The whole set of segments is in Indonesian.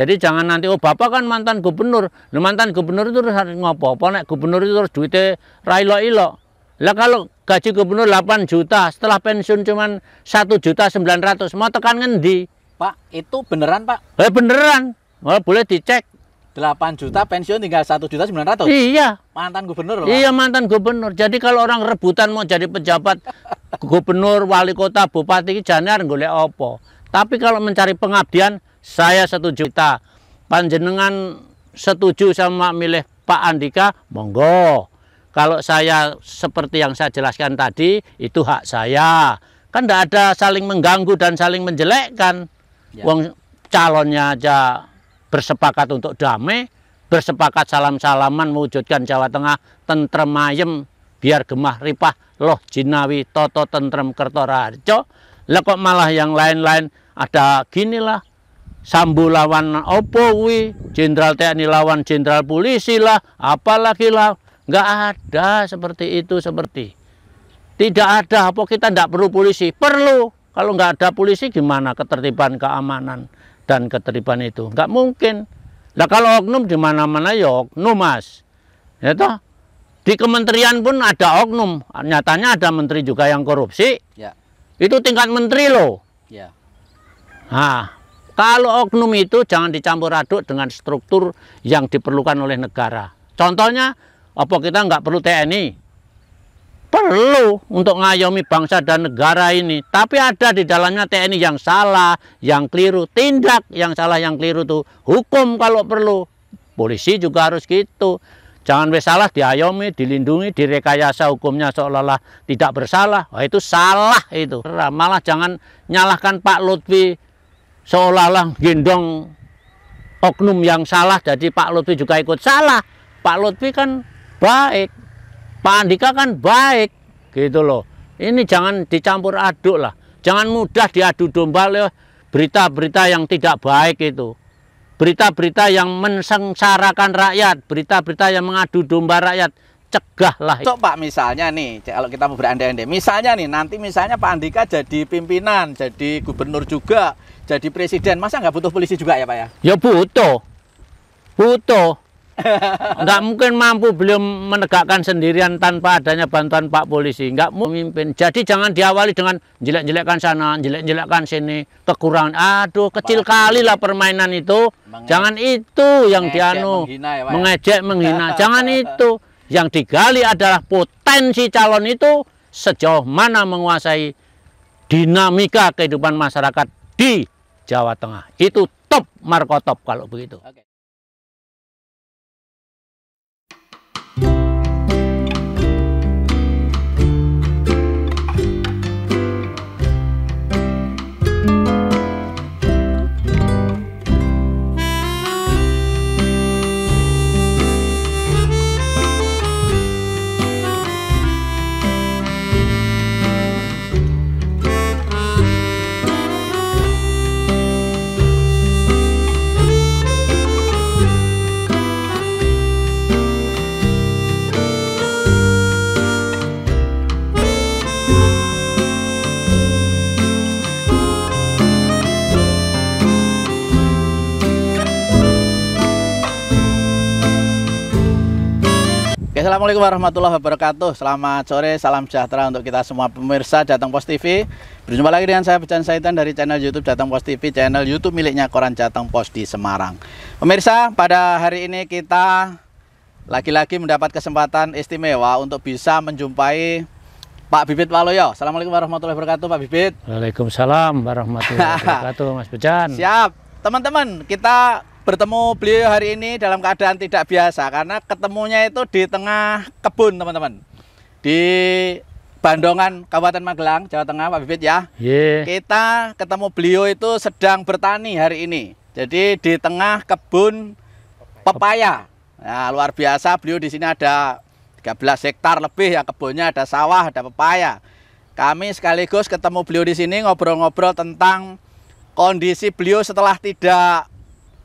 Jadi jangan nanti oh bapak kan mantan gubernur. Lu mantan gubernur itu harus ngopo? Apa nek gubernur itu terus duitnya railo ilo. Lah kalau gaji gubernur 8 juta, setelah pensiun cuma 1 juta 900, mau tekan ngendi? Pak, itu beneran, Pak? Eh beneran. oh, boleh dicek. 8 juta pensiun tinggal 1 juta 900. Iya. Mantan gubernur loh. Iya, mantan gubernur. Jadi kalau orang rebutan mau jadi pejabat gubernur, wali kota, bupati jangan jane opo. apa. Tapi kalau mencari pengabdian saya setuju kita panjenengan setuju sama milih Pak Andika monggo kalau saya seperti yang saya jelaskan tadi itu hak saya kan tidak ada saling mengganggu dan saling menjelekkan ya. wong calonnya aja bersepakat untuk damai bersepakat salam-salaman mewujudkan Jawa Tengah tentrem ayem biar gemah ripah loh jinawi toto tentrem kertora harjo lah kok malah yang lain-lain ada ginilah Sambu lawan opo wi, jenderal TNI lawan jenderal polisi lah, apalagi lah. Nggak ada seperti itu, seperti. Tidak ada, apa kita tidak perlu polisi? Perlu. Kalau nggak ada polisi gimana ketertiban keamanan dan ketertiban itu? Nggak mungkin. lah kalau oknum di mana-mana ya oknum mas. Ya toh? Di kementerian pun ada oknum. Nyatanya ada menteri juga yang korupsi. Ya. Itu tingkat menteri loh. Ya. Nah, kalau oknum itu jangan dicampur aduk dengan struktur yang diperlukan oleh negara. Contohnya, apa kita nggak perlu TNI? Perlu untuk ngayomi bangsa dan negara ini. Tapi ada di dalamnya TNI yang salah, yang keliru. Tindak yang salah, yang keliru tuh. Hukum kalau perlu. Polisi juga harus gitu. Jangan bersalah salah diayomi, dilindungi, direkayasa hukumnya seolah-olah tidak bersalah. Wah, itu salah itu. Malah jangan nyalahkan Pak Lutfi seolah-olah gendong oknum yang salah jadi Pak Lutfi juga ikut salah Pak Lutfi kan baik Pak Andika kan baik gitu loh ini jangan dicampur aduk lah jangan mudah diadu domba oleh berita-berita yang tidak baik itu berita-berita yang mensengsarakan rakyat berita-berita yang mengadu domba rakyat cegahlah. Cok Pak misalnya nih, kalau kita mau berandai-andai, misalnya nih nanti misalnya Pak Andika jadi pimpinan, jadi gubernur juga, jadi presiden masa nggak butuh polisi juga ya pak ya ya butuh butuh nggak mungkin mampu belum menegakkan sendirian tanpa adanya bantuan pak polisi nggak memimpin jadi jangan diawali dengan jelek-jelekkan sana jelek-jelekkan sini kekurangan aduh kecil kali lah permainan itu jangan itu yang mengejek, dianu menghina ya, pak, ya? mengejek menghina jangan itu yang digali adalah potensi calon itu sejauh mana menguasai dinamika kehidupan masyarakat di Jawa Tengah. Itu top Markotop kalau begitu. Okay. Oke, Assalamualaikum warahmatullahi wabarakatuh Selamat sore, salam sejahtera untuk kita semua pemirsa Jateng Post TV Berjumpa lagi dengan saya Bejan Saitan dari channel Youtube Jateng Post TV Channel Youtube miliknya Koran Jateng Post di Semarang Pemirsa, pada hari ini kita lagi-lagi mendapat kesempatan istimewa Untuk bisa menjumpai Pak Bibit Waloyo Assalamualaikum warahmatullahi wabarakatuh Pak Bibit Waalaikumsalam warahmatullahi wabarakatuh Mas Bejan Siap, teman-teman kita bertemu beliau hari ini dalam keadaan tidak biasa karena ketemunya itu di tengah kebun teman-teman di Bandongan Kabupaten Magelang Jawa Tengah Pak Bibit ya yeah. kita ketemu beliau itu sedang bertani hari ini jadi di tengah kebun pepaya nah, luar biasa beliau di sini ada 13 hektar lebih ya kebunnya ada sawah ada pepaya kami sekaligus ketemu beliau di sini ngobrol-ngobrol tentang kondisi beliau setelah tidak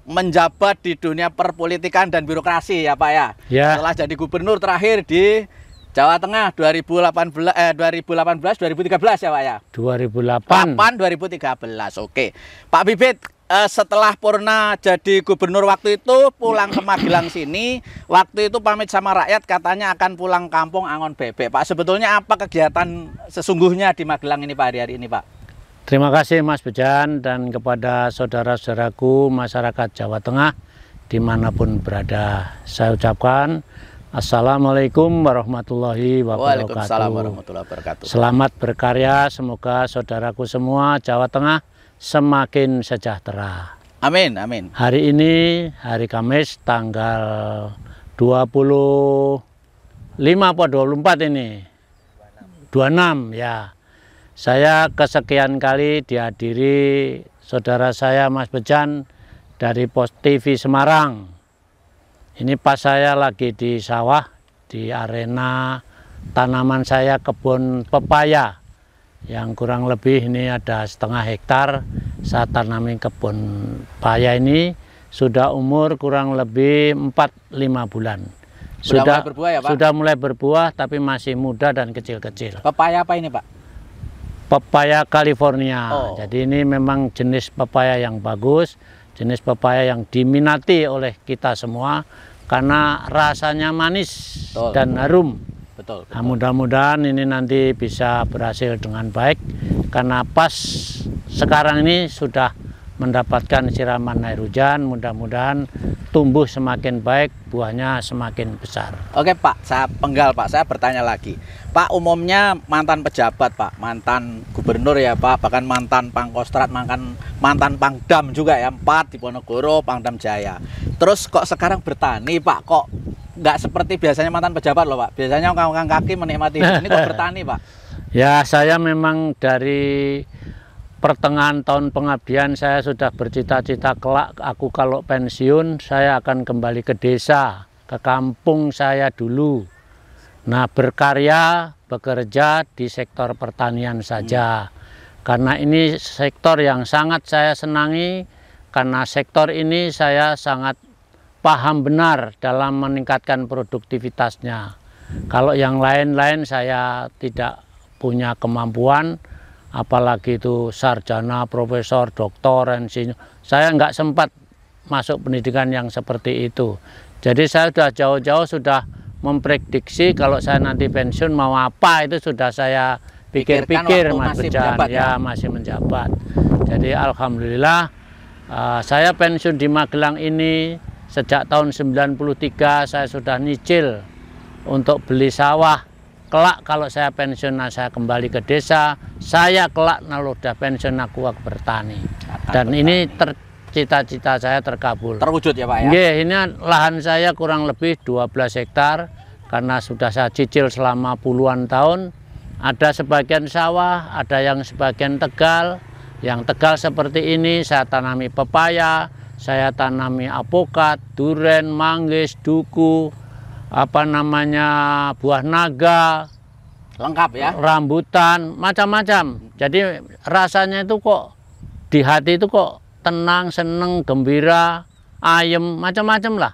menjabat di dunia perpolitikan dan birokrasi ya Pak ya. ya. Setelah jadi gubernur terakhir di Jawa Tengah 2018 eh 2018 2013 ya Pak ya. 2008 8 2013. Oke. Pak Bibit eh, setelah Purna jadi gubernur waktu itu pulang ke Magelang sini, waktu itu pamit sama rakyat katanya akan pulang kampung Angon Bebek. Pak, sebetulnya apa kegiatan sesungguhnya di Magelang ini Pak hari-hari ini Pak? Terima kasih Mas Bejan dan kepada saudara-saudaraku masyarakat Jawa Tengah dimanapun berada. Saya ucapkan Assalamualaikum warahmatullahi wabarakatuh. Waalaikumsalam warahmatullahi wabarakatuh. Selamat berkarya, semoga saudaraku semua Jawa Tengah semakin sejahtera. Amin, amin. Hari ini hari Kamis tanggal 25 atau 24 ini. 26 ya. Saya kesekian kali dihadiri saudara saya Mas Bejan dari Pos TV Semarang. Ini pas saya lagi di sawah, di arena tanaman saya kebun pepaya. Yang kurang lebih ini ada setengah hektar. Saya tanami kebun pepaya ini sudah umur kurang lebih 4-5 bulan. Sudah, sudah mulai berbuah ya Pak? Sudah mulai berbuah tapi masih muda dan kecil-kecil. Pepaya apa ini Pak? Pepaya California. Oh. Jadi ini memang jenis pepaya yang bagus, jenis pepaya yang diminati oleh kita semua karena rasanya manis betul. dan harum. Betul. betul. Nah, mudah-mudahan ini nanti bisa berhasil dengan baik karena pas sekarang ini sudah mendapatkan siraman air hujan, mudah-mudahan tumbuh semakin baik, buahnya semakin besar. Oke Pak, saya penggal Pak, saya bertanya lagi. Pak, umumnya mantan pejabat Pak, mantan gubernur ya Pak, bahkan mantan pangkostrat, mantan, mantan pangdam juga ya, empat di Ponegoro, Pangdam Jaya. Terus kok sekarang bertani Pak, kok nggak seperti biasanya mantan pejabat loh Pak, biasanya orang-orang kaki menikmati, ini kok bertani Pak? Ya, saya memang dari pertengahan tahun pengabdian saya sudah bercita-cita kelak aku kalau pensiun saya akan kembali ke desa, ke kampung saya dulu. Nah, berkarya, bekerja di sektor pertanian saja. Karena ini sektor yang sangat saya senangi karena sektor ini saya sangat paham benar dalam meningkatkan produktivitasnya. Kalau yang lain-lain saya tidak punya kemampuan, apalagi itu sarjana, profesor, doktor, insinyur. Saya nggak sempat masuk pendidikan yang seperti itu. Jadi saya sudah jauh-jauh sudah memprediksi kalau saya nanti pensiun mau apa itu sudah saya pikir-pikir Mas Bejan. Ya, ya masih menjabat. Jadi alhamdulillah uh, saya pensiun di Magelang ini sejak tahun 93 saya sudah nyicil untuk beli sawah kelak kalau saya pensiun nah, saya kembali ke desa, saya kelak naludah pensiun aku bertani. Dan bertani. ini cita-cita saya terkabul. Terwujud ya Pak ya? Iya, ini lahan saya kurang lebih 12 hektar karena sudah saya cicil selama puluhan tahun. Ada sebagian sawah, ada yang sebagian tegal. Yang tegal seperti ini saya tanami pepaya, saya tanami apokat, duren, manggis, duku, apa namanya buah naga lengkap ya rambutan macam-macam jadi rasanya itu kok di hati itu kok tenang seneng gembira ayem macam-macam lah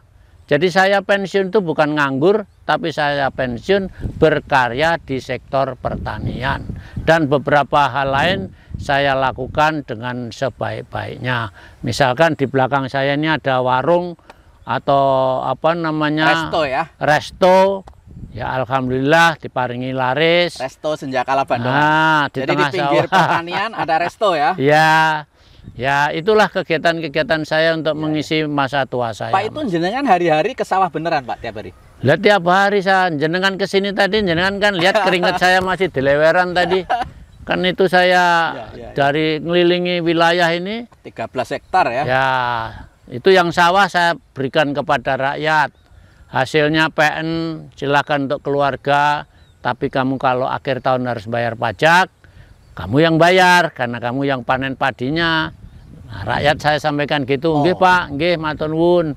jadi saya pensiun itu bukan nganggur tapi saya pensiun berkarya di sektor pertanian dan beberapa hal lain saya lakukan dengan sebaik-baiknya misalkan di belakang saya ini ada warung atau apa namanya resto ya resto ya alhamdulillah diparingi laris resto senja kalaban nah, di jadi di pinggir sawah. pertanian ada resto ya ya ya itulah kegiatan-kegiatan saya untuk ya. ya. mengisi masa tua saya pak itu jenengan hari-hari ke sawah beneran pak tiap hari Lihat tiap hari saya jenengan ke sini tadi jenengan kan lihat keringat saya masih dileweran tadi. Kan itu saya ya, ya, ya, dari ngelilingi wilayah ini 13 hektar ya. Ya, itu yang sawah saya berikan kepada rakyat. Hasilnya PN silakan untuk keluarga, tapi kamu kalau akhir tahun harus bayar pajak, kamu yang bayar karena kamu yang panen padinya. Nah, rakyat saya sampaikan gitu, oh. nggih Pak, nggih matur nuwun.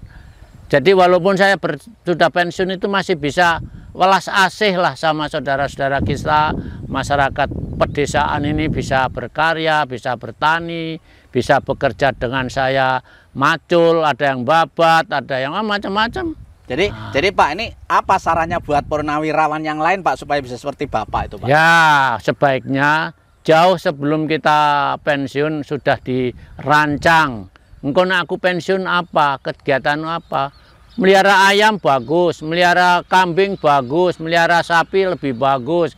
Jadi walaupun saya ber, sudah pensiun itu masih bisa welas asih lah sama saudara-saudara kita masyarakat pedesaan ini bisa berkarya, bisa bertani, bisa bekerja dengan saya macul, ada yang babat, ada yang ah, macam-macam. Jadi, nah. jadi Pak ini apa sarannya buat purnawirawan yang lain Pak supaya bisa seperti Bapak itu Pak? Ya, sebaiknya jauh sebelum kita pensiun sudah dirancang. Engkau aku pensiun apa, kegiatan apa? Melihara ayam bagus, melihara kambing bagus, melihara sapi lebih bagus.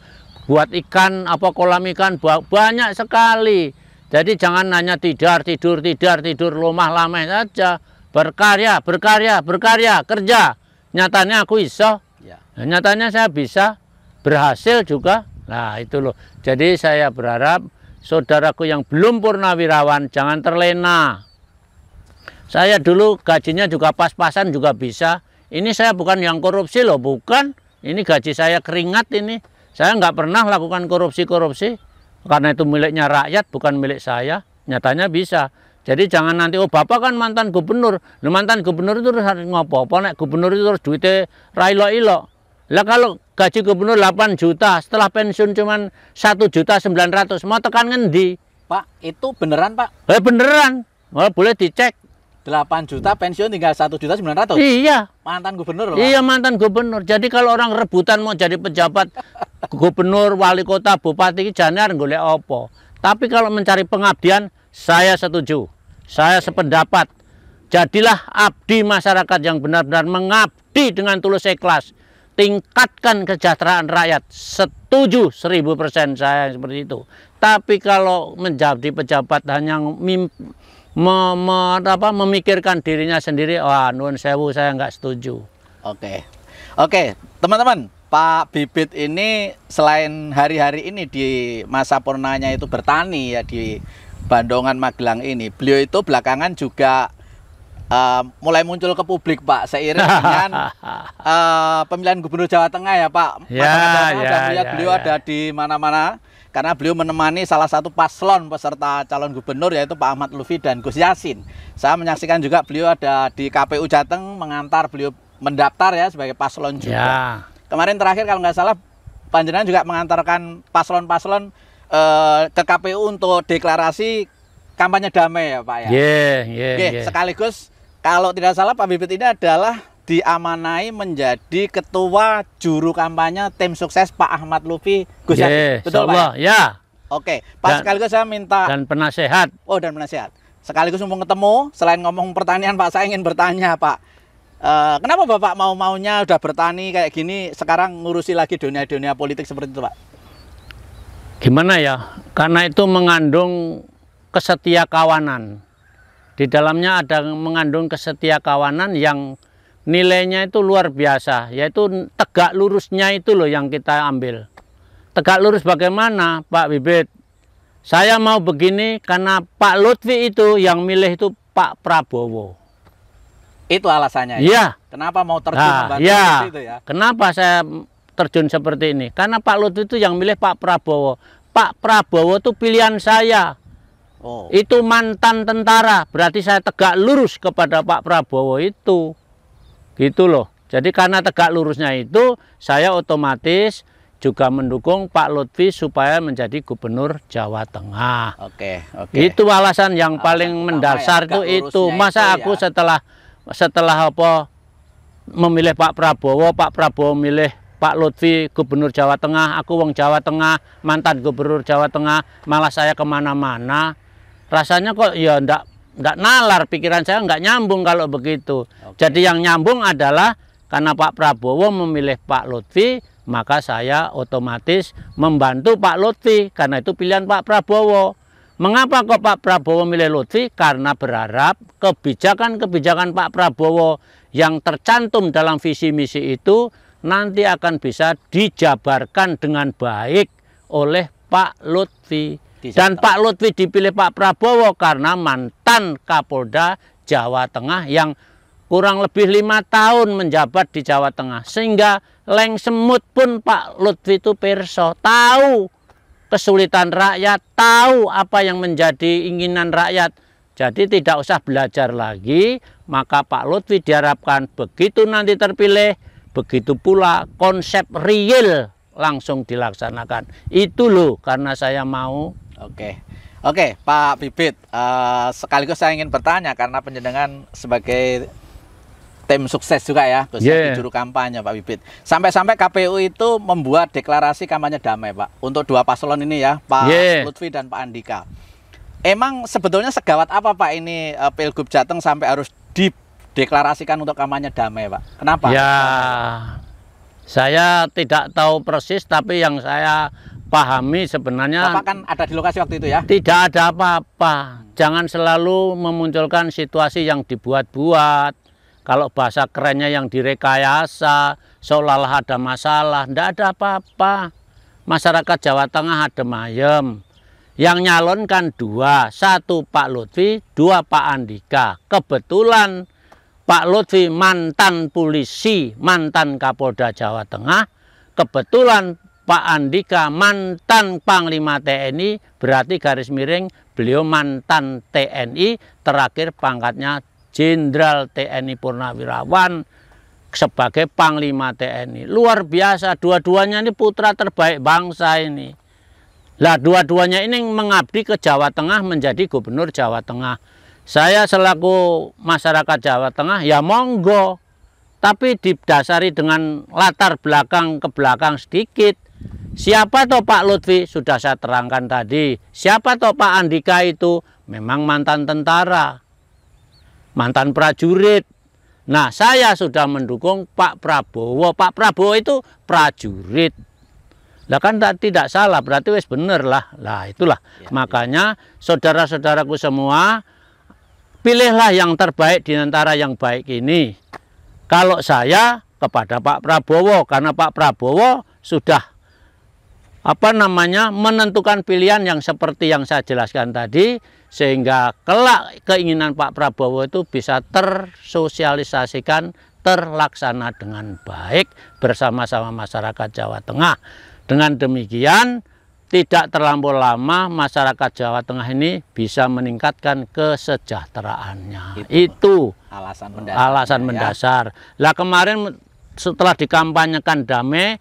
Buat ikan, apa kolam ikan banyak sekali jadi jangan hanya tidur, tidur, tidur, tidur, lumah lameh saja. Berkarya, berkarya, berkarya, kerja. Nyatanya aku bisa Ya. Nah, nyatanya saya bisa berhasil juga. Nah, itu loh. Jadi saya berharap saudaraku yang belum purnawirawan jangan terlena. Saya dulu gajinya juga pas-pasan juga bisa. Ini saya bukan yang korupsi loh, bukan. Ini gaji saya keringat ini. Saya nggak pernah lakukan korupsi-korupsi karena itu miliknya rakyat bukan milik saya nyatanya bisa jadi jangan nanti oh bapak kan mantan gubernur lu mantan gubernur itu harus ngopo apa nek gubernur itu harus duitnya railo ilo lah kalau gaji gubernur 8 juta setelah pensiun cuma satu juta sembilan ratus. mau tekan ngendi Pak itu beneran Pak eh, beneran Malah boleh dicek 8 juta pensiun tinggal 1 juta 900. Iya. Mantan gubernur loh. Iya, mantan gubernur. Jadi kalau orang rebutan mau jadi pejabat gubernur, wali kota, bupati janar golek opo. Tapi kalau mencari pengabdian, saya setuju. Saya sependapat. Jadilah abdi masyarakat yang benar-benar mengabdi dengan tulus ikhlas. Tingkatkan kesejahteraan rakyat. Setuju 1000% saya seperti itu. Tapi kalau menjadi pejabat hanya mimpi me, apa, memikirkan dirinya sendiri wah nun sewu saya nggak setuju oke okay. oke okay. teman-teman Pak Bibit ini selain hari-hari ini di masa purnanya itu bertani ya di Bandongan Magelang ini beliau itu belakangan juga uh, mulai muncul ke publik Pak seiring dengan uh, pemilihan Gubernur Jawa Tengah ya Pak Ya, ya, ya, ya, beliau ya. ada di mana-mana karena beliau menemani salah satu paslon peserta calon gubernur yaitu Pak Ahmad Lufi dan Gus Yasin. Saya menyaksikan juga beliau ada di KPU Jateng mengantar beliau mendaftar ya sebagai paslon juga. Ya. Kemarin terakhir kalau nggak salah Panjenengan juga mengantarkan paslon-paslon eh, ke KPU untuk deklarasi kampanye damai ya Pak ya. Iya, yeah, iya. yeah. Sekaligus kalau tidak salah Pak Bibit ini adalah diamanai menjadi ketua juru kampanye tim sukses Pak Ahmad Lufi Gus yeah, betul Pak ya? ya oke Pak dan, sekaligus saya minta dan penasehat oh dan penasehat sekaligus mau ketemu selain ngomong pertanian Pak saya ingin bertanya Pak uh, kenapa Bapak mau maunya udah bertani kayak gini sekarang ngurusi lagi dunia dunia politik seperti itu Pak gimana ya karena itu mengandung kesetia kawanan di dalamnya ada mengandung kesetia kawanan yang nilainya itu luar biasa yaitu tegak lurusnya itu loh yang kita ambil tegak lurus bagaimana Pak Bibit saya mau begini karena Pak Lutfi itu yang milih itu Pak Prabowo itu alasannya ya, ya. kenapa mau terjun nah, ya. itu ya kenapa saya terjun seperti ini karena Pak Lutfi itu yang milih Pak Prabowo Pak Prabowo itu pilihan saya oh. itu mantan tentara berarti saya tegak lurus kepada Pak Prabowo itu gitu loh jadi karena tegak lurusnya itu saya otomatis juga mendukung Pak Lutfi supaya menjadi Gubernur Jawa Tengah. Oke, oke. Itu alasan yang alasan paling mendasar ya, itu itu. Masa itu aku ya. setelah setelah apa memilih Pak Prabowo, Pak Prabowo memilih Pak Lutfi Gubernur Jawa Tengah, aku wong Jawa Tengah, mantan Gubernur Jawa Tengah, malah saya kemana-mana. Rasanya kok ya ndak nggak nalar pikiran saya nggak nyambung kalau begitu. Okay. Jadi yang nyambung adalah karena Pak Prabowo memilih Pak Lutfi, maka saya otomatis membantu Pak Lutfi karena itu pilihan Pak Prabowo. Mengapa kok Pak Prabowo milih Lutfi? Karena berharap kebijakan-kebijakan Pak Prabowo yang tercantum dalam visi misi itu nanti akan bisa dijabarkan dengan baik oleh Pak Lutfi. Dan Pak Lutfi dipilih Pak Prabowo karena mantan Kapolda Jawa Tengah yang kurang lebih lima tahun menjabat di Jawa Tengah sehingga leng semut pun Pak Lutfi itu perso tahu kesulitan rakyat tahu apa yang menjadi inginan rakyat jadi tidak usah belajar lagi maka Pak Lutfi diharapkan begitu nanti terpilih begitu pula konsep real langsung dilaksanakan itu loh karena saya mau Oke, oke Pak Bibit, uh, sekaligus saya ingin bertanya karena penjendengan sebagai tim sukses juga ya, khususnya yeah. juru kampanye Pak Bibit. Sampai-sampai KPU itu membuat deklarasi kampanye damai Pak untuk dua paslon ini ya, Pak yeah. Lutfi dan Pak Andika. Emang sebetulnya segawat apa Pak ini uh, Pilgub Jateng sampai harus dideklarasikan untuk kampanye damai Pak? Kenapa? Ya, saya tidak tahu persis tapi yang saya pahami sebenarnya Bapak kan ada di lokasi waktu itu ya? Tidak ada apa-apa. Jangan selalu memunculkan situasi yang dibuat-buat. Kalau bahasa kerennya yang direkayasa, seolah-olah ada masalah, tidak ada apa-apa. Masyarakat Jawa Tengah ada mayem Yang nyalonkan dua, satu Pak Lutfi, dua Pak Andika. Kebetulan Pak Lutfi mantan polisi, mantan Kapolda Jawa Tengah. Kebetulan Pak Andika mantan Panglima TNI berarti garis miring beliau mantan TNI terakhir pangkatnya Jenderal TNI Purnawirawan sebagai Panglima TNI. Luar biasa dua-duanya ini putra terbaik bangsa ini. Lah dua-duanya ini mengabdi ke Jawa Tengah menjadi gubernur Jawa Tengah. Saya selaku masyarakat Jawa Tengah ya monggo tapi didasari dengan latar belakang ke belakang sedikit Siapa toh Pak Lutfi? Sudah saya terangkan tadi. Siapa toh Pak Andika itu? Memang mantan tentara. Mantan prajurit. Nah, saya sudah mendukung Pak Prabowo. Pak Prabowo itu prajurit. Lah kan tidak salah, berarti wis bener lah. Lah itulah. Ya, ya, Makanya saudara-saudaraku semua pilihlah yang terbaik di antara yang baik ini. Kalau saya kepada Pak Prabowo karena Pak Prabowo sudah apa namanya menentukan pilihan yang seperti yang saya jelaskan tadi sehingga kelak keinginan Pak Prabowo itu bisa tersosialisasikan terlaksana dengan baik bersama-sama masyarakat Jawa Tengah. Dengan demikian tidak terlampau lama masyarakat Jawa Tengah ini bisa meningkatkan kesejahteraannya. Itu, itu alasan mendasar. Alasan ya. mendasar. Lah kemarin setelah dikampanyekan damai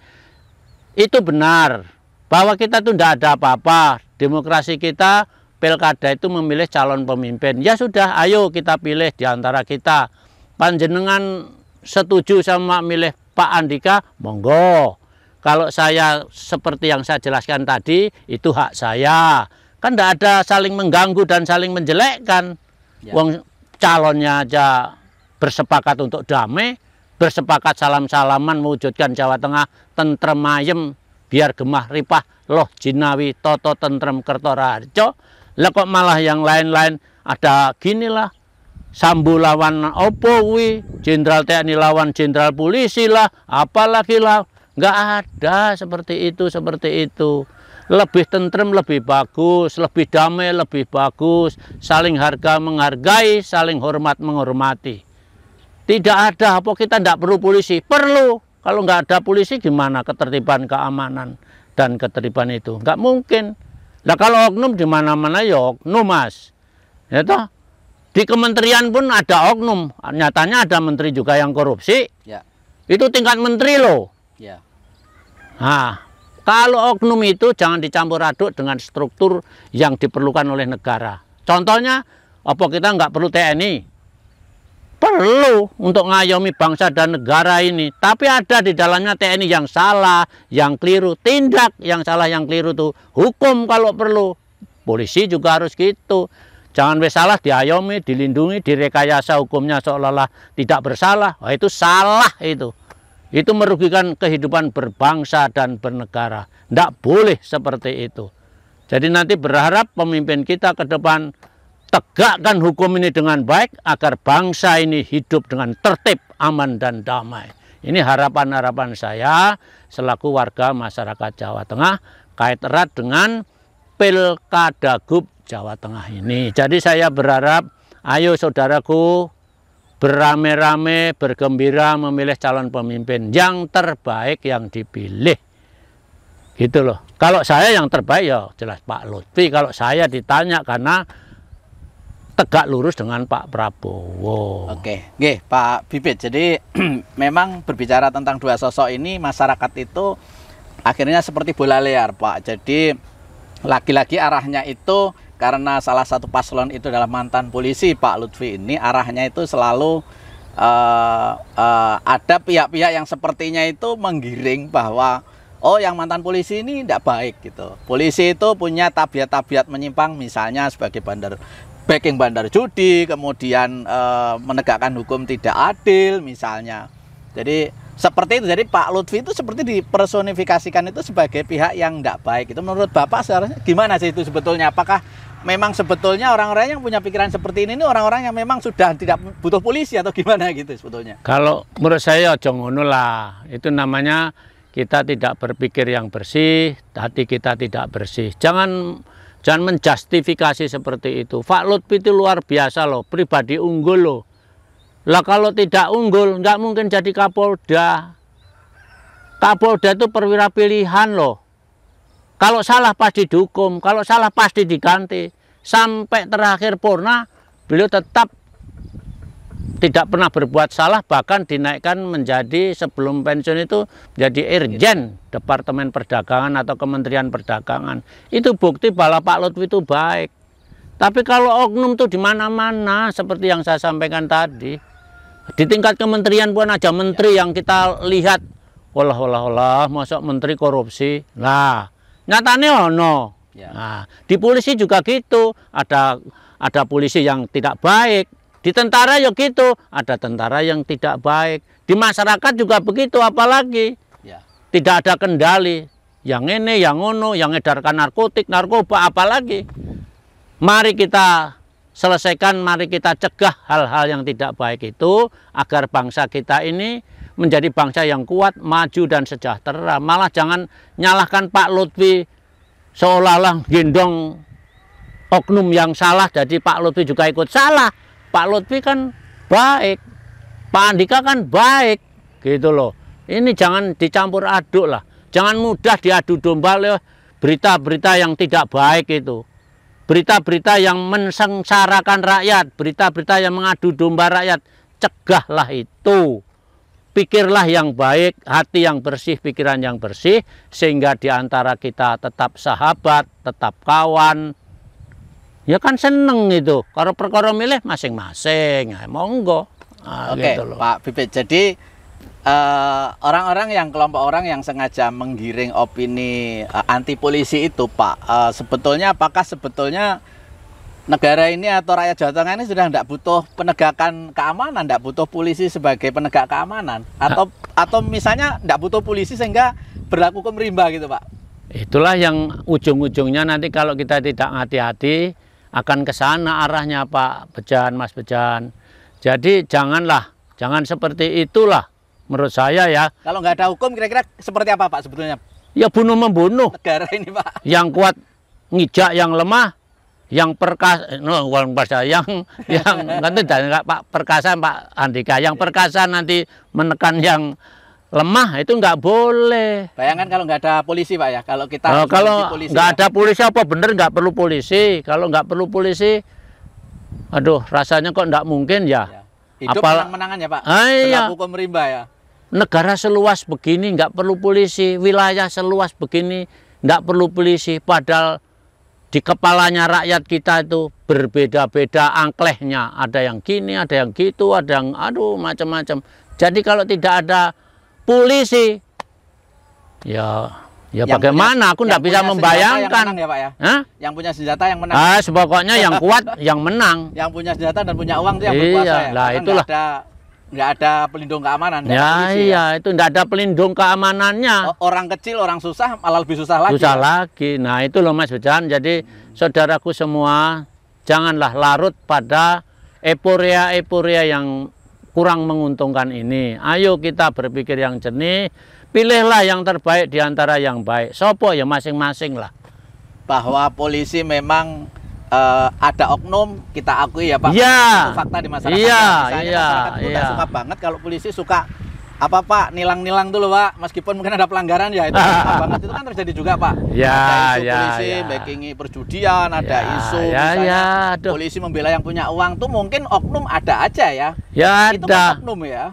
itu benar bahwa kita tuh tidak ada apa-apa. Demokrasi kita pilkada itu memilih calon pemimpin. Ya sudah, ayo kita pilih diantara kita. Panjenengan setuju sama milih Pak Andika, monggo. Kalau saya seperti yang saya jelaskan tadi, itu hak saya. Kan tidak ada saling mengganggu dan saling menjelekkan. Ya. uang calonnya aja bersepakat untuk damai, bersepakat salam-salaman mewujudkan Jawa Tengah tentrem ayem biar gemah ripah loh jinawi toto tentrem kertoraharjo kok malah yang lain-lain ada ginilah sambu lawan opo wi jenderal TNI lawan jenderal polisi lah apalagi lah nggak ada seperti itu seperti itu lebih tentrem lebih bagus lebih damai lebih bagus saling harga menghargai saling hormat menghormati tidak ada apa kita tidak perlu polisi perlu kalau nggak ada polisi gimana ketertiban keamanan dan ketertiban itu? Nggak mungkin. Nah kalau oknum di mana-mana ya oknum mas. Ya toh? Di kementerian pun ada oknum. Nyatanya ada menteri juga yang korupsi. Ya. Itu tingkat menteri loh. Ya. Nah, kalau oknum itu jangan dicampur aduk dengan struktur yang diperlukan oleh negara. Contohnya, apa kita nggak perlu TNI? perlu untuk ngayomi bangsa dan negara ini. Tapi ada di dalamnya TNI yang salah, yang keliru. Tindak yang salah, yang keliru tuh hukum kalau perlu. Polisi juga harus gitu. Jangan salah diayomi, dilindungi, direkayasa hukumnya seolah-olah tidak bersalah. Wah, itu salah itu. Itu merugikan kehidupan berbangsa dan bernegara. Tidak boleh seperti itu. Jadi nanti berharap pemimpin kita ke depan tegakkan hukum ini dengan baik agar bangsa ini hidup dengan tertib, aman dan damai. Ini harapan-harapan saya selaku warga masyarakat Jawa Tengah kait erat dengan pilkada Gub Jawa Tengah ini. Jadi saya berharap ayo saudaraku berame-rame, bergembira memilih calon pemimpin yang terbaik yang dipilih. Gitu loh. Kalau saya yang terbaik ya jelas Pak Lutfi. Kalau saya ditanya karena tegak lurus dengan Pak Prabowo. Oke, Oke Pak Bibit. Jadi memang berbicara tentang dua sosok ini masyarakat itu akhirnya seperti bola liar, Pak. Jadi lagi-lagi arahnya itu karena salah satu paslon itu adalah mantan polisi, Pak Lutfi ini arahnya itu selalu uh, uh, ada pihak-pihak yang sepertinya itu menggiring bahwa oh yang mantan polisi ini tidak baik gitu. Polisi itu punya tabiat-tabiat menyimpang misalnya sebagai bandar backing bandar judi, kemudian e, menegakkan hukum tidak adil misalnya. Jadi seperti itu. Jadi Pak Lutfi itu seperti dipersonifikasikan itu sebagai pihak yang tidak baik. Itu menurut Bapak seharusnya gimana sih itu sebetulnya? Apakah memang sebetulnya orang-orang yang punya pikiran seperti ini ini orang-orang yang memang sudah tidak butuh polisi atau gimana gitu sebetulnya? Kalau menurut saya ojo lah. Itu namanya kita tidak berpikir yang bersih, hati kita tidak bersih. Jangan Jangan menjustifikasi seperti itu. Pak Lutfi itu luar biasa loh, pribadi unggul loh. Lah kalau tidak unggul, nggak mungkin jadi Kapolda. Kapolda itu perwira pilihan loh. Kalau salah pasti dihukum, kalau salah pasti diganti. Sampai terakhir purna, beliau tetap tidak pernah berbuat salah bahkan dinaikkan menjadi sebelum pensiun itu jadi irjen Departemen Perdagangan atau Kementerian Perdagangan itu bukti bahwa Pak Lutfi itu baik tapi kalau oknum tuh di mana-mana seperti yang saya sampaikan tadi di tingkat kementerian pun aja menteri yang kita lihat olah olah olah masuk menteri korupsi lah nyatanya no. Ya. nah, di polisi juga gitu ada ada polisi yang tidak baik di tentara ya gitu, ada tentara yang tidak baik. Di masyarakat juga begitu, apalagi ya. tidak ada kendali. Yang ini, yang ono, yang edarkan narkotik, narkoba, apalagi. Mari kita selesaikan, mari kita cegah hal-hal yang tidak baik itu agar bangsa kita ini menjadi bangsa yang kuat, maju dan sejahtera. Malah jangan nyalahkan Pak Lutfi seolah-olah gendong oknum yang salah, jadi Pak Lutfi juga ikut salah. Pak Lutfi kan baik, Pak Andika kan baik, gitu loh. Ini jangan dicampur aduk lah. Jangan mudah diadu domba loh berita-berita yang tidak baik itu. Berita-berita yang mensengsarakan rakyat, berita-berita yang mengadu domba rakyat, cegahlah itu. Pikirlah yang baik, hati yang bersih, pikiran yang bersih, sehingga di antara kita tetap sahabat, tetap kawan, ya kan seneng itu kalau perkara milih masing-masing ya monggo nah, oke gitu loh. Pak Bibit jadi eh, orang-orang uh, yang kelompok orang yang sengaja menggiring opini uh, anti polisi itu Pak uh, sebetulnya apakah sebetulnya negara ini atau rakyat Jawa Tengah ini sudah tidak butuh penegakan keamanan tidak butuh polisi sebagai penegak keamanan atau nah. atau misalnya tidak butuh polisi sehingga berlaku hukum gitu Pak itulah yang ujung-ujungnya nanti kalau kita tidak hati-hati akan ke sana arahnya Pak Bejan, Mas Bejan. Jadi janganlah, jangan seperti itulah menurut saya ya. Kalau nggak ada hukum kira-kira seperti apa Pak sebetulnya? Ya bunuh membunuh. Negara ini Pak. Yang kuat ngijak yang lemah, yang perkasa, no, bukan perkasa, yang yang nanti Pak perkasa Pak Andika, yang perkasa nanti menekan yang lemah itu nggak boleh. Bayangkan kalau nggak ada polisi pak ya, kalau kita nah, kalau nggak ada polisi apa bener nggak perlu polisi. Kalau nggak perlu polisi, aduh rasanya kok nggak mungkin ya. ya. Hidup Apal menangan ya pak. Ah, iya. hukum rimba ya. Negara seluas begini nggak perlu polisi, wilayah seluas begini nggak perlu polisi. Padahal di kepalanya rakyat kita itu berbeda-beda angklehnya. Ada yang gini, ada yang gitu, ada yang aduh macam-macam. Jadi kalau tidak ada polisi. Ya, ya yang bagaimana? Punya, Aku tidak bisa membayangkan. Yang, ya, Pak, ya? Hah? yang punya senjata yang menang. Ah, sepokoknya yang kuat, yang menang. Yang punya senjata dan punya uang itu yang berkuasa. Iya, ya? lah itulah. itulah. Ada ada pelindung keamanan. Ya, ya polisi, ya? iya, ya? itu tidak ada pelindung keamanannya. Orang kecil, orang susah, malah lebih susah lagi. Susah ya? lagi. Nah itu loh Mas Bejan. Jadi hmm. saudaraku semua, janganlah larut pada euforia-euforia yang kurang menguntungkan ini. Ayo kita berpikir yang jernih, pilihlah yang terbaik di antara yang baik. Sopo ya masing-masing lah. Bahwa polisi memang uh, ada oknum kita akui ya Pak. Iya. fakta di masyarakat. Iya, iya. Masyarakat iya. suka banget kalau polisi suka apa Pak nilang-nilang dulu Pak meskipun mungkin ada pelanggaran ya itu kan banget itu kan terjadi juga Pak ya, ada isu ya, polisi ya. ya. backingi perjudian ya, ada isu ya, misalnya ya, polisi membela yang punya uang tuh mungkin oknum ada aja ya ya itu kan ada. Kan oknum ya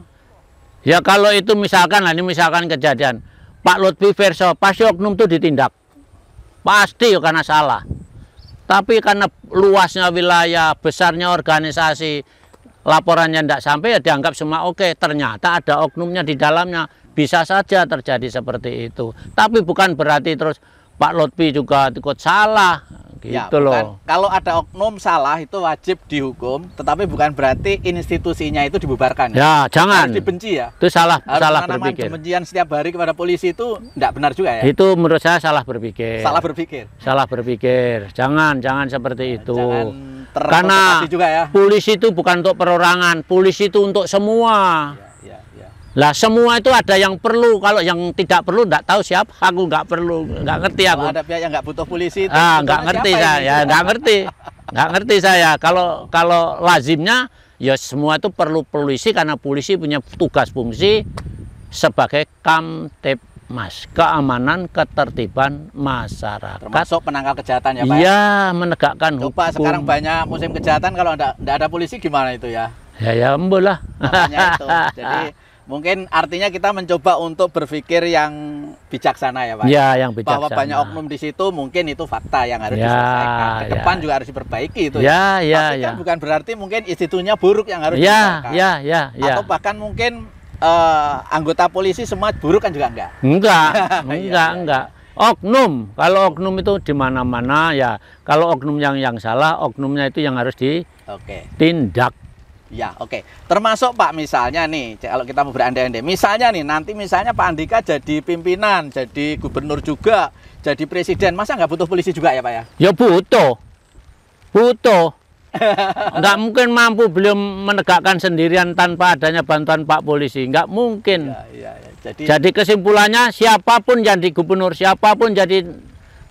ya kalau itu misalkan ini misalkan kejadian Pak Lutfi Verso pasti oknum tuh ditindak pasti ya, karena salah tapi karena luasnya wilayah besarnya organisasi laporannya tidak sampai ya dianggap semua oke. Ternyata ada oknumnya di dalamnya. Bisa saja terjadi seperti itu. Tapi bukan berarti terus Pak Lotfi juga ikut salah. Ya, gitu ya, bukan, loh. Kalau ada oknum salah itu wajib dihukum, tetapi bukan berarti institusinya itu dibubarkan. Ya, ya jangan. Harus dibenci ya. Itu salah Harus salah berpikir. Kebencian setiap hari kepada polisi itu tidak benar juga ya. Itu menurut saya salah berpikir. Salah berpikir. Salah berpikir. Jangan jangan seperti itu. Jangan karena juga ya. polisi itu bukan untuk perorangan, polisi itu untuk semua. Lah semua itu ada yang perlu, kalau yang tidak perlu nggak tahu siapa, aku nggak perlu, nggak ngerti aku. Kalau ada pihak yang nggak butuh polisi itu. Ah, nggak ngerti saya, ya nggak ngerti, nggak ngerti saya. Kalau kalau lazimnya ya semua itu perlu polisi karena polisi punya tugas fungsi sebagai kamtip Mas, keamanan, ketertiban masyarakat. Termasuk penangkal kejahatan ya Pak? Ya? Iya, menegakkan hukum. Coba sekarang banyak musim kejahatan, kalau tidak ada polisi gimana itu ya? Ya, ya, itu, jadi mungkin artinya kita mencoba untuk berpikir yang bijaksana ya Pak. Iya, yang bijaksana. Bahwa banyak oknum di situ mungkin itu fakta yang harus ya, diselesaikan. Ke ya. depan ya. juga harus diperbaiki itu. Ya, ya, ya Tapi kan ya. kan bukan berarti mungkin institusinya buruk yang harus ya, diselesaikan. Ya, ya, ya. Atau bahkan mungkin uh, anggota polisi semua buruk kan juga enggak? Enggak, iya, enggak, iya. enggak. Oknum, kalau oknum itu di mana-mana ya. Kalau oknum yang yang salah, oknumnya itu yang harus ditindak. Ya, oke. Okay. Termasuk Pak misalnya nih, kalau kita mau berandai-andai, misalnya nih nanti misalnya Pak Andika jadi pimpinan, jadi gubernur juga, jadi presiden, masa nggak butuh polisi juga ya Pak ya? Ya butuh, butuh. nggak mungkin mampu belum menegakkan sendirian tanpa adanya bantuan Pak Polisi, nggak mungkin. Ya, ya, ya. Jadi, jadi kesimpulannya siapapun jadi gubernur, siapapun jadi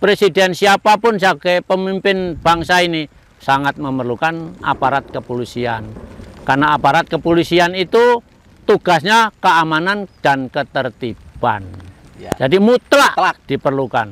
presiden, siapapun sebagai pemimpin bangsa ini sangat memerlukan aparat kepolisian. Karena aparat kepolisian itu tugasnya keamanan dan ketertiban. Ya. Jadi mutlak, mutlak diperlukan.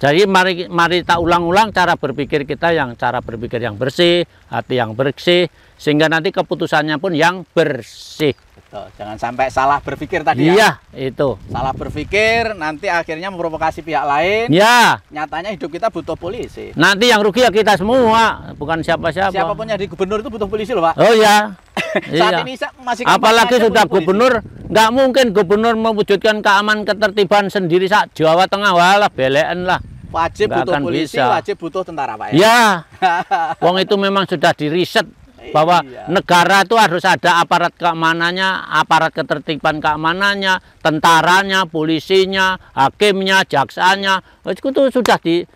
Jadi mari mari tak ulang-ulang cara berpikir kita yang cara berpikir yang bersih, hati yang bersih sehingga nanti keputusannya pun yang bersih. Tuh, jangan sampai salah berpikir tadi ya. iya, ya. itu. Salah berpikir nanti akhirnya memprovokasi pihak lain. Iya. Nyatanya hidup kita butuh polisi. Nanti yang rugi ya kita semua, bukan siapa-siapa. Siapapun yang di gubernur itu butuh polisi loh, Pak. Oh iya. iya. Saat iya. ini masih apalagi sudah gubernur, nggak mungkin gubernur mewujudkan keamanan ketertiban sendiri saat Jawa Tengah walah belen lah. Wajib gak butuh polisi, bisa. wajib butuh tentara, Pak ya. Ya. Wong itu memang sudah diriset bahwa iya. negara itu harus ada aparat keamanannya, aparat ketertiban keamanannya, tentaranya, polisinya, hakimnya, jaksanya. Itu sudah di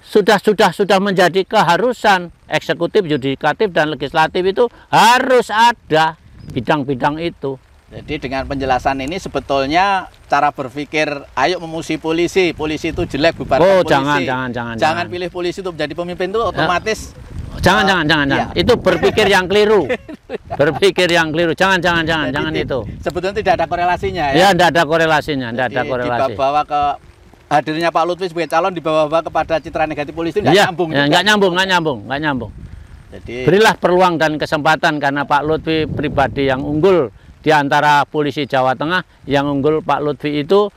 sudah sudah sudah menjadi keharusan eksekutif, yudikatif dan legislatif itu harus ada bidang-bidang itu. Jadi dengan penjelasan ini sebetulnya cara berpikir ayo memusi polisi, polisi itu jelek bubarkan oh, polisi. jangan jangan jangan. Jangan pilih polisi untuk menjadi pemimpin itu otomatis ya Jangan, uh, jangan, jangan, iya. jangan. Itu berpikir yang keliru. berpikir yang keliru. Jangan, jangan, jangan, Jadi, jangan di, itu. Sebetulnya tidak ada korelasinya ya. Ya, tidak ada korelasinya, tidak ada korelasi. Dibawa ke hadirnya Pak Lutfi sebagai calon dibawa-bawa kepada citra negatif polisi tidak ya, nyambung. Ya, nggak nyambung, nggak nyambung, nggak nyambung. Jadi berilah peluang dan kesempatan karena Pak Lutfi pribadi yang unggul di antara polisi Jawa Tengah yang unggul Pak Lutfi itu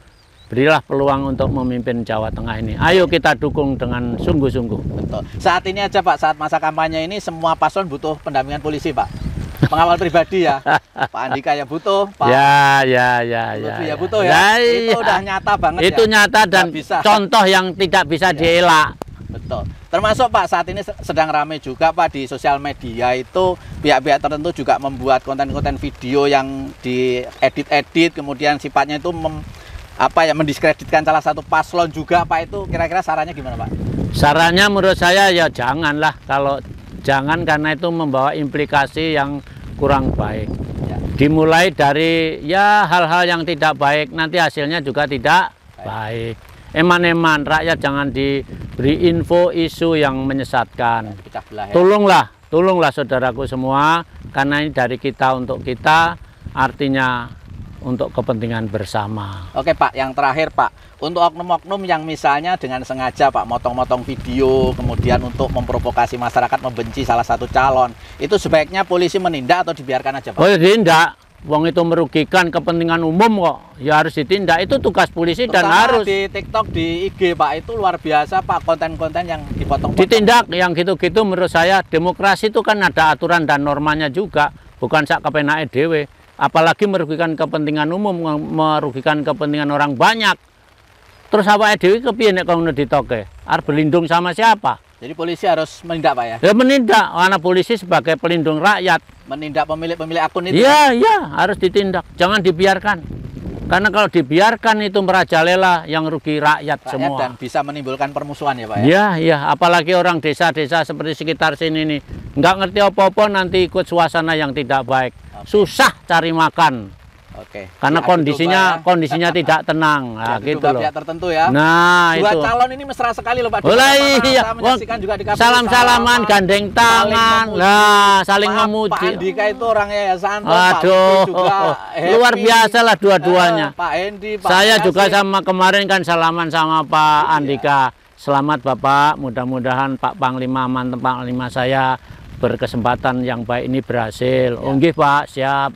berilah peluang untuk memimpin Jawa Tengah ini. Ayo kita dukung dengan sungguh-sungguh. Betul. Saat ini aja Pak, saat masa kampanye ini semua paslon butuh pendampingan polisi Pak. Pengawal pribadi ya, Pak Andika yang butuh, Pak. Ya, ya, ya, ya, ya. ya butuh ya. ya. Itu ya. udah nyata banget. Itu ya. nyata dan bisa. contoh yang tidak bisa ya. dielak. Betul. Termasuk Pak saat ini sedang ramai juga Pak di sosial media itu pihak-pihak tertentu juga membuat konten-konten video yang diedit-edit kemudian sifatnya itu mem apa yang mendiskreditkan salah satu paslon juga Pak itu kira-kira sarannya gimana Pak? Sarannya menurut saya ya janganlah kalau jangan karena itu membawa implikasi yang kurang baik. Ya. Dimulai dari ya hal-hal yang tidak baik nanti hasilnya juga tidak baik. Eman-eman rakyat jangan diberi info isu yang menyesatkan. Ya, belah, ya. Tolonglah, tolonglah saudaraku semua karena ini dari kita untuk kita artinya untuk kepentingan bersama. Oke Pak, yang terakhir Pak, untuk oknum-oknum yang misalnya dengan sengaja Pak motong-motong video, kemudian untuk memprovokasi masyarakat membenci salah satu calon, itu sebaiknya polisi menindak atau dibiarkan aja Pak? Boleh ditindak, uang itu merugikan kepentingan umum kok, ya harus ditindak. Itu tugas polisi Terutama dan harus. di TikTok, di IG Pak itu luar biasa Pak konten-konten yang dipotong. -potong. Ditindak yang gitu-gitu menurut saya demokrasi itu kan ada aturan dan normanya juga, bukan sak kepenak e dewe apalagi merugikan kepentingan umum merugikan kepentingan orang banyak terus apa Edwi kepiye kalau kono ditoke Harus berlindung sama siapa jadi polisi harus menindak pak ya? Ya menindak, karena polisi sebagai pelindung rakyat. Menindak pemilik-pemilik akun itu? Iya, iya, harus ditindak, jangan dibiarkan. Karena kalau dibiarkan itu merajalela yang rugi rakyat, rakyat semua. Dan bisa menimbulkan permusuhan ya Pak ya? Iya, ya. Apalagi orang desa-desa seperti sekitar sini nih. Nggak ngerti apa-apa nanti ikut suasana yang tidak baik. Okay. Susah cari makan. Oke. Karena ya, kondisinya ya. kondisinya tidak tenang. Nah, ya, gitu loh. tertentu ya. Nah, Dua itu. calon ini mesra sekali loh Pak. Mulai iya. juga di Salam-salaman, gandeng tangan. Saling nah, saling Maaf, memuji. Pak Andika itu orang ya santai. Aduh. juga luar biasa lah dua-duanya. Eh, Pak Endi, Pak Saya Kasih. juga sama kemarin kan salaman sama Pak oh, Andika. Selamat Bapak, mudah-mudahan Pak Panglima mantan Panglima saya berkesempatan yang baik ini berhasil. Ya. Unggih oh, Pak, siap.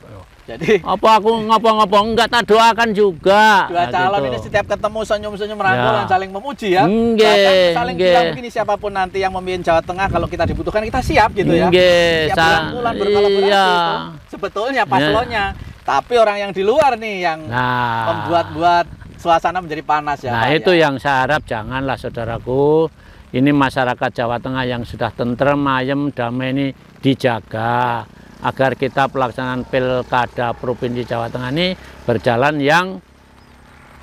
Jadi apa aku ngapa-ngapa enggak tak doakan juga. Dua nah, calon gitu. ini setiap ketemu senyum-senyum merangkul ya. dan saling memuji ya. Nge, saling nge. bilang begini siapapun nanti yang memimpin Jawa Tengah kalau kita dibutuhkan kita siap gitu ya. Nge, siap bulan-bulan berkolaborasi iya. itu sebetulnya paslonnya. Tapi orang yang di luar nih yang nah. membuat-buat suasana menjadi panas ya. Nah, Pak, itu ya. yang saya harap janganlah saudaraku ini masyarakat Jawa Tengah yang sudah tentrem, ayem, damai ini dijaga agar kita pelaksanaan pilkada provinsi Jawa Tengah ini berjalan yang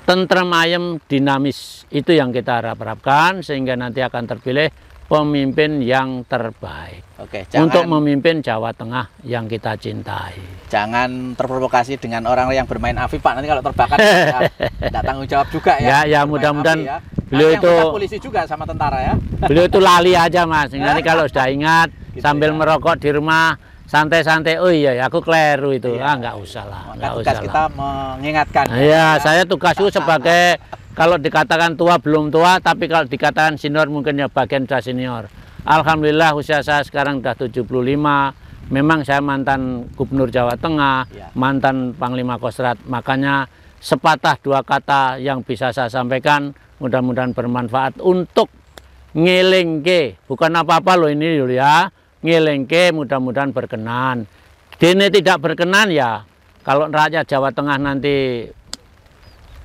tentrem ayem dinamis itu yang kita harap-harapkan sehingga nanti akan terpilih pemimpin yang terbaik Oke, jangan, untuk memimpin Jawa Tengah yang kita cintai. Jangan terprovokasi dengan orang yang bermain api Pak. Nanti kalau terbakar tidak ya, tanggung jawab juga ya. Ya, ya mudah-mudahan ya. beliau itu polisi juga sama tentara ya. Beliau itu lali aja Mas. Nanti kalau sudah ingat gitu sambil ya. merokok di rumah santai-santai oh iya, iya aku keliru itu iya. ah nggak usah lah nggak usah tugas kita mengingatkan iya ya. saya tugasku sebagai kalau dikatakan tua belum tua tapi kalau dikatakan senior mungkin ya bagian sudah senior Alhamdulillah usia saya sekarang sudah 75 memang saya mantan gubernur Jawa Tengah iya. mantan Panglima kostrat. makanya sepatah dua kata yang bisa saya sampaikan mudah-mudahan bermanfaat untuk ngelengke bukan apa-apa loh ini ya ngelengke mudah-mudahan berkenan. Dene tidak berkenan ya, kalau rakyat Jawa Tengah nanti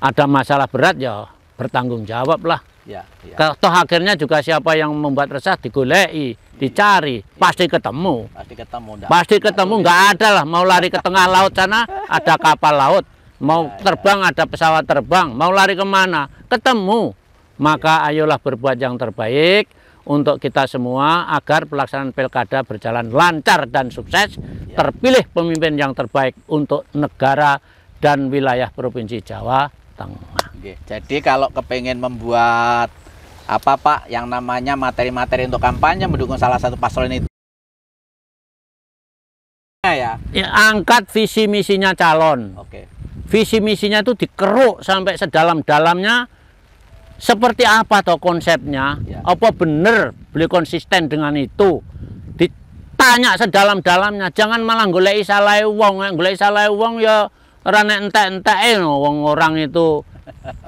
ada masalah berat ya bertanggung jawab lah. Ya, ya. Toh akhirnya juga siapa yang membuat resah digolei, dicari, ya. pasti ketemu. Pasti ketemu. Enggak. Pasti ketemu, nggak ada lah. Mau lari ke tengah laut sana ada kapal laut, mau ya, ya. terbang ya. ada pesawat terbang, mau lari kemana ketemu. Maka ya. ayolah berbuat yang terbaik untuk kita semua agar pelaksanaan pilkada berjalan lancar dan sukses, ya. terpilih pemimpin yang terbaik untuk negara dan wilayah Provinsi Jawa Tengah. Jadi kalau kepengen membuat apa Pak yang namanya materi-materi untuk kampanye mendukung salah satu paslon itu ya. ya angkat visi misinya calon. Oke. Visi misinya itu dikeruk sampai sedalam-dalamnya seperti apa toh konsepnya ya. apa bener beli konsisten dengan itu ditanya sedalam-dalamnya jangan malah golek salah wong golek salah wong ya rane entek-entek eh, wong orang itu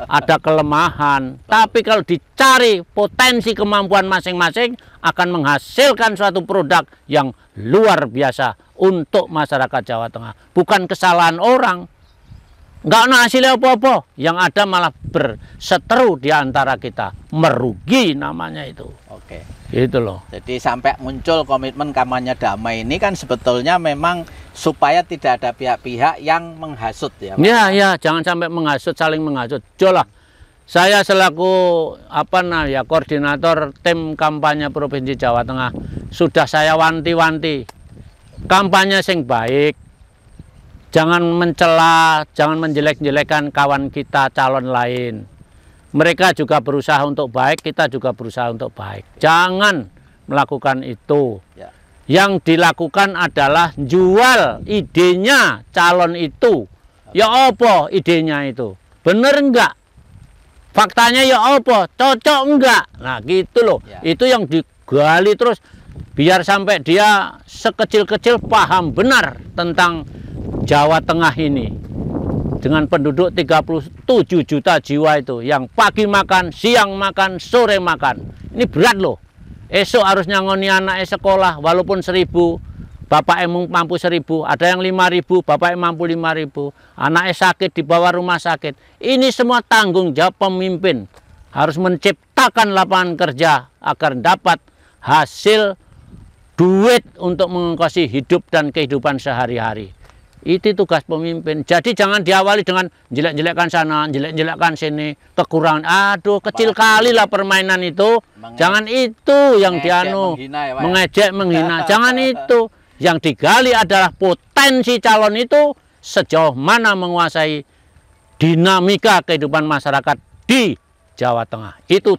ada kelemahan tapi kalau dicari potensi kemampuan masing-masing akan menghasilkan suatu produk yang luar biasa untuk masyarakat Jawa Tengah bukan kesalahan orang nggak ada hasilnya apa-apa yang ada malah berseteru di antara kita merugi namanya itu oke itu loh jadi sampai muncul komitmen kampanye damai ini kan sebetulnya memang supaya tidak ada pihak-pihak yang menghasut ya Pak. ya ya jangan sampai menghasut saling menghasut jolah saya selaku apa nah ya koordinator tim kampanye provinsi Jawa Tengah sudah saya wanti-wanti kampanye sing baik Jangan mencela, jangan menjelek-jelekan kawan kita calon lain. Mereka juga berusaha untuk baik, kita juga berusaha untuk baik. Jangan melakukan itu. Ya. Yang dilakukan adalah jual idenya calon itu. Ya apa idenya itu. benar enggak? Faktanya ya apa? cocok enggak? Nah, gitu loh. Ya. Itu yang digali terus biar sampai dia sekecil-kecil paham benar tentang Jawa Tengah ini dengan penduduk 37 juta jiwa itu yang pagi makan, siang makan, sore makan. Ini berat loh. Esok harus nyangoni anak sekolah walaupun seribu, bapak emang mampu seribu, ada yang lima ribu, bapak emang mampu lima ribu, anak sakit di bawah rumah sakit. Ini semua tanggung jawab pemimpin. Harus menciptakan lapangan kerja agar dapat hasil duit untuk mengongkosi hidup dan kehidupan sehari-hari. Itu tugas pemimpin. Jadi jangan diawali dengan jelek-jelekkan sana, jelek-jelekkan sini, kekurangan. Aduh, kecil kali lah permainan itu. Menge jangan itu yang mengejek, dianu menghina ya, ya? mengejek, menghina. jangan itu. Yang digali adalah potensi calon itu sejauh mana menguasai dinamika kehidupan masyarakat di Jawa Tengah. Itu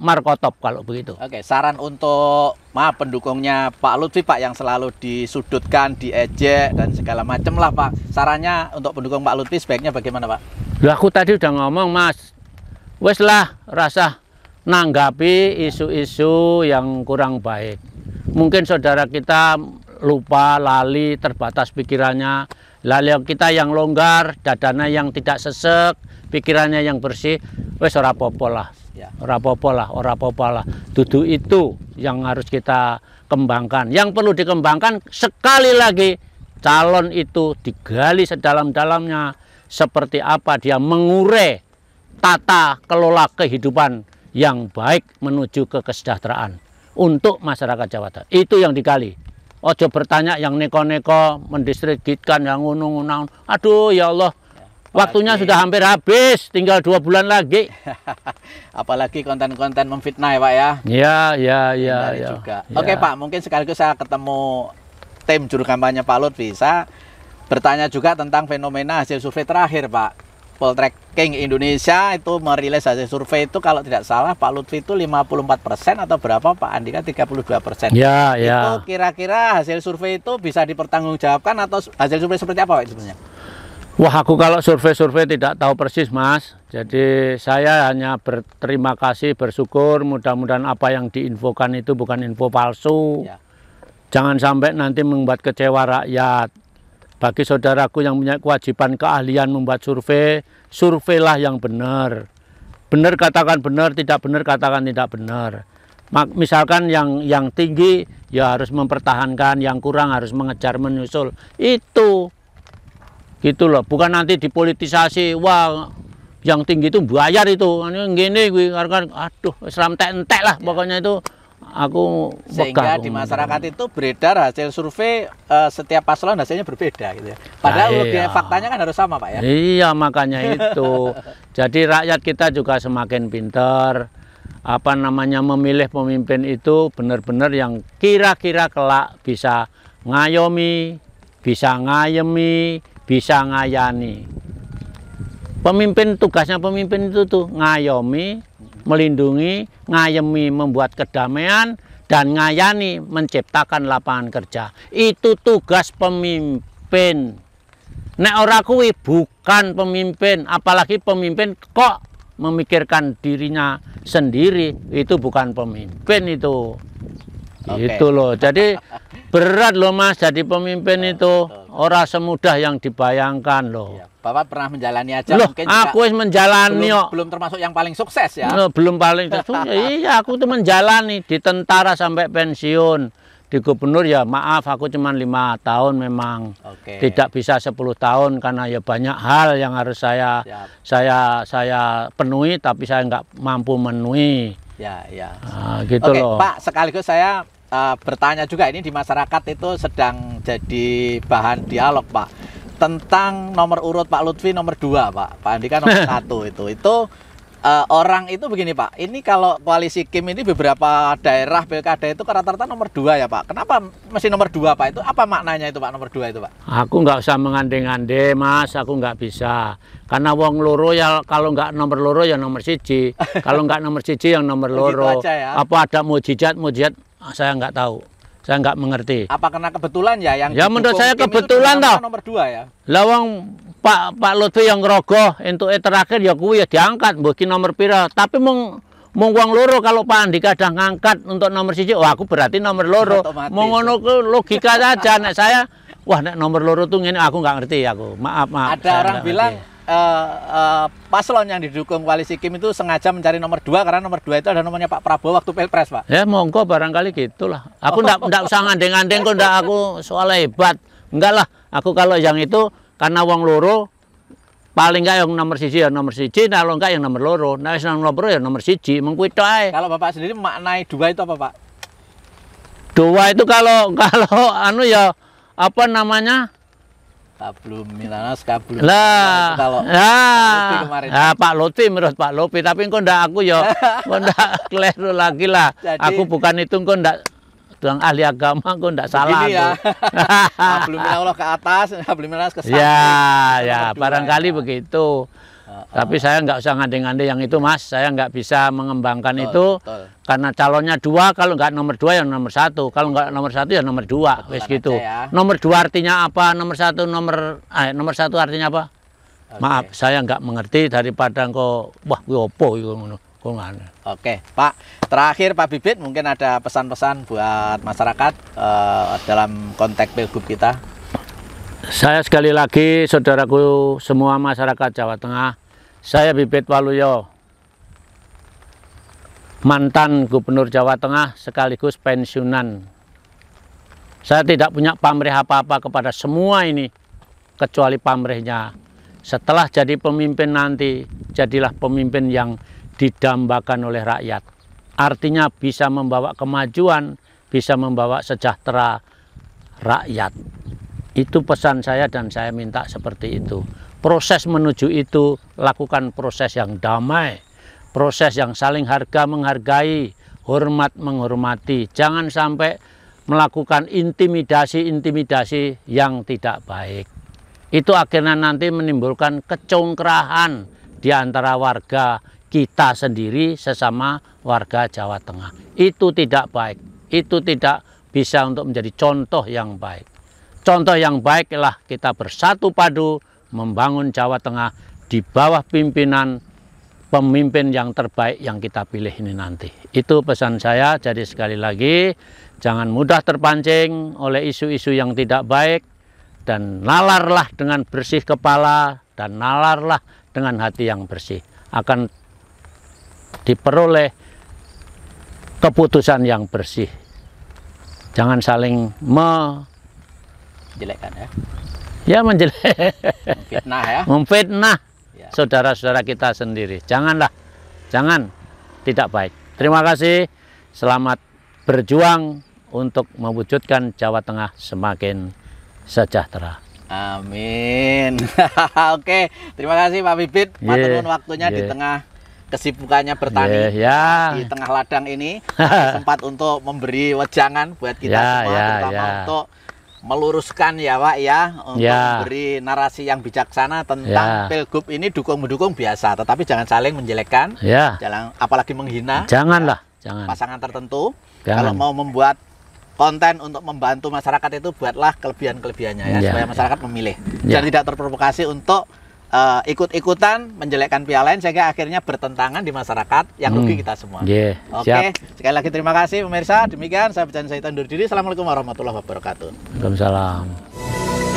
Marco top kalau begitu. Oke, saran untuk maaf pendukungnya Pak Lutfi Pak yang selalu disudutkan, diejek dan segala macam lah Pak. Sarannya untuk pendukung Pak Lutfi sebaiknya bagaimana Pak? Lah aku tadi udah ngomong Mas. Wes lah rasa nanggapi isu-isu yang kurang baik. Mungkin saudara kita lupa, lali, terbatas pikirannya. Lalu kita yang longgar, dadana yang tidak sesek, pikirannya yang bersih, wes ora popo lah. Ya. Ora apa lah, ora apa lah. dudu itu yang harus kita kembangkan. Yang perlu dikembangkan sekali lagi calon itu digali sedalam-dalamnya seperti apa dia mengurai tata kelola kehidupan yang baik menuju ke kesejahteraan untuk masyarakat Jawa Tengah. Itu yang digali. Ojo bertanya yang neko-neko mendistribusikan yang ngunung unung Aduh ya Allah, Waktunya sudah hampir habis, tinggal dua bulan lagi. Apalagi konten-konten memfitnah ya Pak ya. Iya, iya, iya. Ya, Ya. Oke Pak, mungkin sekaligus saya ketemu tim juru kampanye Pak Lut bisa bertanya juga tentang fenomena hasil survei terakhir Pak. Poltreking Indonesia itu merilis hasil survei itu kalau tidak salah Pak Lutfi itu 54% atau berapa Pak Andika 32%. Ya, ya. Itu iya. kira-kira hasil survei itu bisa dipertanggungjawabkan atau hasil survei seperti apa Pak sebenarnya? Wah aku kalau survei-survei tidak tahu persis mas Jadi saya hanya berterima kasih, bersyukur Mudah-mudahan apa yang diinfokan itu bukan info palsu ya. Jangan sampai nanti membuat kecewa rakyat Bagi saudaraku yang punya kewajiban keahlian membuat survei Surveilah yang benar Benar katakan benar, tidak benar katakan tidak benar Misalkan yang yang tinggi ya harus mempertahankan Yang kurang harus mengejar menyusul Itu gitu loh bukan nanti dipolitisasi wah yang tinggi itu bayar itu gini gue kan aduh islam tek entek lah ya. pokoknya itu aku sehingga pegang. di masyarakat itu beredar hasil survei uh, setiap paslon hasilnya berbeda gitu ya. Padahal nah, iya. faktanya kan harus sama Pak ya. Iya makanya itu. Jadi rakyat kita juga semakin pintar apa namanya memilih pemimpin itu benar-benar yang kira-kira kelak bisa ngayomi, bisa ngayemi, bisa ngayani. Pemimpin tugasnya pemimpin itu tuh ngayomi, melindungi, ngayemi membuat kedamaian dan ngayani menciptakan lapangan kerja. Itu tugas pemimpin. Nek ora kuwi bukan pemimpin, apalagi pemimpin kok memikirkan dirinya sendiri itu bukan pemimpin itu. Okay. Itu loh. Jadi berat loh Mas jadi pemimpin itu. Orang semudah yang dibayangkan loh. Ya, Bapak pernah menjalani aja loh, mungkin aku juga menjalani belum, belum termasuk yang paling sukses ya. Loh, belum paling sukses. iya, aku tuh menjalani di tentara sampai pensiun. Di gubernur ya maaf aku cuma lima tahun memang okay. tidak bisa 10 tahun karena ya banyak hal yang harus saya ya. saya saya penuhi tapi saya nggak mampu memenuhi. Ya, ya. Nah, gitu Oke, loh. Pak, sekaligus saya uh, bertanya juga ini di masyarakat itu sedang jadi bahan dialog Pak tentang nomor urut Pak Lutfi nomor 2 Pak Pak Andika nomor satu itu itu uh, orang itu begini Pak ini kalau koalisi Kim ini beberapa daerah pilkada itu rata-rata nomor 2 ya Pak kenapa masih nomor 2 Pak itu apa maknanya itu Pak nomor 2 itu Pak aku nggak usah mengandeng-andeng Mas aku nggak bisa karena wong loro ya kalau nggak nomor loro ya nomor siji kalau nggak nomor siji yang nomor loro ya. apa ada mujizat mujizat Ah, saya nggak tahu saya nggak mengerti apa karena kebetulan ya yang ya menurut saya kebetulan toh nomor dua ya lawang Pak Pak Lutfi yang rogoh untuk terakhir ya kuwi ya diangkat mungkin nomor pira tapi meng mong uang loro kalau Pak Andika udah ngangkat untuk nomor siji wah aku berarti nomor loro mau ngono logika saja nak saya wah nek nomor loro tuh ini aku nggak ngerti aku maaf maaf ada orang bilang uh, paslon yang didukung koalisi Kim itu sengaja mencari nomor dua karena nomor dua itu ada nomornya Pak Prabowo waktu pilpres Pak. Ya monggo barangkali gitulah. Aku oh. ndak ndak usah ngandeng-ngandeng kok ndak aku soal hebat. Enggak lah. Aku kalau yang itu karena wong loro paling enggak yang nomor siji ya nomor siji nah kalau enggak yang nomor loro nah yang nomor loro ya nomor siji mengkuit ae kalau bapak sendiri maknai dua itu apa pak dua itu kalau kalau anu ya apa namanya Kablum Milanas kabul. Lah, kalau lah, Nah, Pak Loti menurut Pak Lopi, tapi engkau ndak aku ya, engkau ndak keliru lagi lah. Jadi, aku bukan itu engkau ndak tuang ahli agama engko ndak salah ya. Kablum Milanas ke atas, belum Milanas ke sana Ya, ya, barangkali ya. begitu. Ah, ah. Tapi saya nggak usah ngandeng-ngandeng yang itu mas, saya nggak bisa mengembangkan betul, itu betul. karena calonnya dua, kalau nggak nomor dua ya nomor satu, kalau nggak nomor satu ya nomor dua, wes gitu. Ya. Nomor dua artinya apa? Nomor satu nomor eh, nomor satu artinya apa? Okay. Maaf, saya nggak mengerti daripada engkau wah opo itu ngono. Oke, Pak. Terakhir Pak Bibit mungkin ada pesan-pesan buat masyarakat uh, dalam konteks pilgub kita. Saya sekali lagi saudaraku semua masyarakat Jawa Tengah saya Bibit Waluyo, mantan Gubernur Jawa Tengah sekaligus pensiunan. Saya tidak punya pamrih apa-apa kepada semua ini, kecuali pamrihnya. Setelah jadi pemimpin nanti, jadilah pemimpin yang didambakan oleh rakyat. Artinya bisa membawa kemajuan, bisa membawa sejahtera rakyat. Itu pesan saya dan saya minta seperti itu proses menuju itu lakukan proses yang damai, proses yang saling harga menghargai, hormat menghormati. Jangan sampai melakukan intimidasi-intimidasi yang tidak baik. Itu akhirnya nanti menimbulkan kecongkrahan di antara warga kita sendiri sesama warga Jawa Tengah. Itu tidak baik. Itu tidak bisa untuk menjadi contoh yang baik. Contoh yang baiklah kita bersatu padu membangun Jawa Tengah di bawah pimpinan pemimpin yang terbaik yang kita pilih ini nanti. Itu pesan saya. Jadi sekali lagi, jangan mudah terpancing oleh isu-isu yang tidak baik dan nalarlah dengan bersih kepala dan nalarlah dengan hati yang bersih. Akan diperoleh keputusan yang bersih. Jangan saling menjelekkan ya. Ya menjelek. Memfitnah ya. Memfitnah ya. saudara-saudara kita sendiri. Janganlah. Jangan. Tidak baik. Terima kasih. Selamat berjuang untuk mewujudkan Jawa Tengah semakin sejahtera. Amin. Oke, terima kasih Pak Bibit. Yeah, waktunya yeah. di tengah kesibukannya bertani yeah, yeah. di tengah ladang ini sempat untuk memberi wejangan buat kita yeah, semua yeah, terutama yeah. untuk meluruskan ya Pak ya untuk ya. memberi narasi yang bijaksana tentang ya. pilgub ini dukung mendukung biasa tetapi jangan saling menjelekkan ya. jangan apalagi menghina janganlah ya, jangan pasangan tertentu jangan. kalau mau membuat konten untuk membantu masyarakat itu buatlah kelebihan kelebihannya ya, ya. supaya masyarakat memilih ya. tidak terprovokasi untuk uh, ikut-ikutan menjelekkan pihak lain sehingga akhirnya bertentangan di masyarakat yang rugi hmm. kita semua. Yeah. Oke, okay. sekali lagi terima kasih pemirsa. Demikian saya Bicara Saitan undur diri. Assalamualaikum warahmatullahi wabarakatuh. Waalaikumsalam.